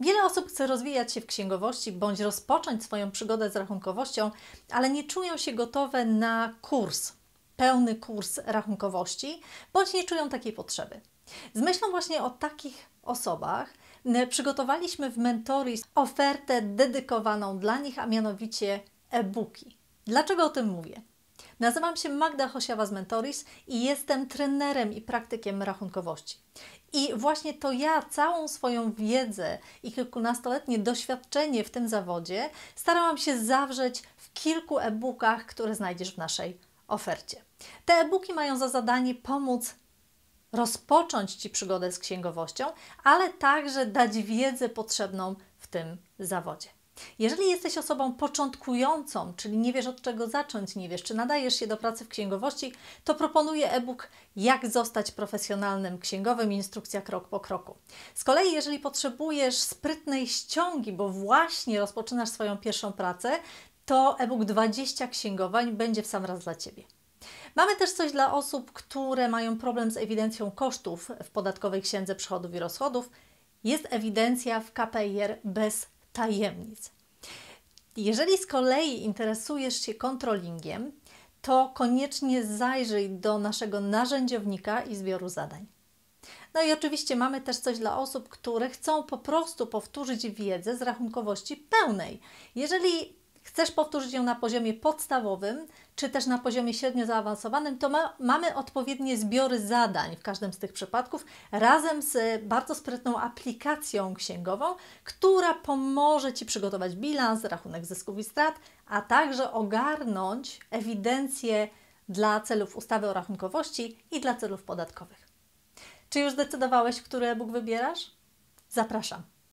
Wiele osób chce rozwijać się w księgowości bądź rozpocząć swoją przygodę z rachunkowością, ale nie czują się gotowe na kurs, pełny kurs rachunkowości, bądź nie czują takiej potrzeby. Z myślą właśnie o takich osobach przygotowaliśmy w Mentoris ofertę dedykowaną dla nich, a mianowicie e-booki. Dlaczego o tym mówię? Nazywam się Magda Hosiawa z Mentoris i jestem trenerem i praktykiem rachunkowości. I właśnie to ja całą swoją wiedzę i kilkunastoletnie doświadczenie w tym zawodzie starałam się zawrzeć w kilku e-bookach, które znajdziesz w naszej ofercie. Te e-booki mają za zadanie pomóc rozpocząć Ci przygodę z księgowością, ale także dać wiedzę potrzebną w tym zawodzie. Jeżeli jesteś osobą początkującą, czyli nie wiesz od czego zacząć, nie wiesz czy nadajesz się do pracy w księgowości, to proponuję e-book Jak zostać profesjonalnym księgowym, instrukcja krok po kroku. Z kolei, jeżeli potrzebujesz sprytnej ściągi, bo właśnie rozpoczynasz swoją pierwszą pracę, to e-book 20 księgowań będzie w sam raz dla Ciebie. Mamy też coś dla osób, które mają problem z ewidencją kosztów w podatkowej księdze przychodów i rozchodów. Jest ewidencja w KPIR bez tajemnic. Jeżeli z kolei interesujesz się kontrolingiem, to koniecznie zajrzyj do naszego narzędziownika i zbioru zadań. No i oczywiście mamy też coś dla osób, które chcą po prostu powtórzyć wiedzę z rachunkowości pełnej. Jeżeli chcesz powtórzyć ją na poziomie podstawowym, czy też na poziomie średnio zaawansowanym, to ma, mamy odpowiednie zbiory zadań w każdym z tych przypadków, razem z e, bardzo sprytną aplikacją księgową, która pomoże Ci przygotować bilans, rachunek zysków i strat, a także ogarnąć ewidencję dla celów ustawy o rachunkowości i dla celów podatkowych. Czy już zdecydowałeś, który e-book wybierasz? Zapraszam.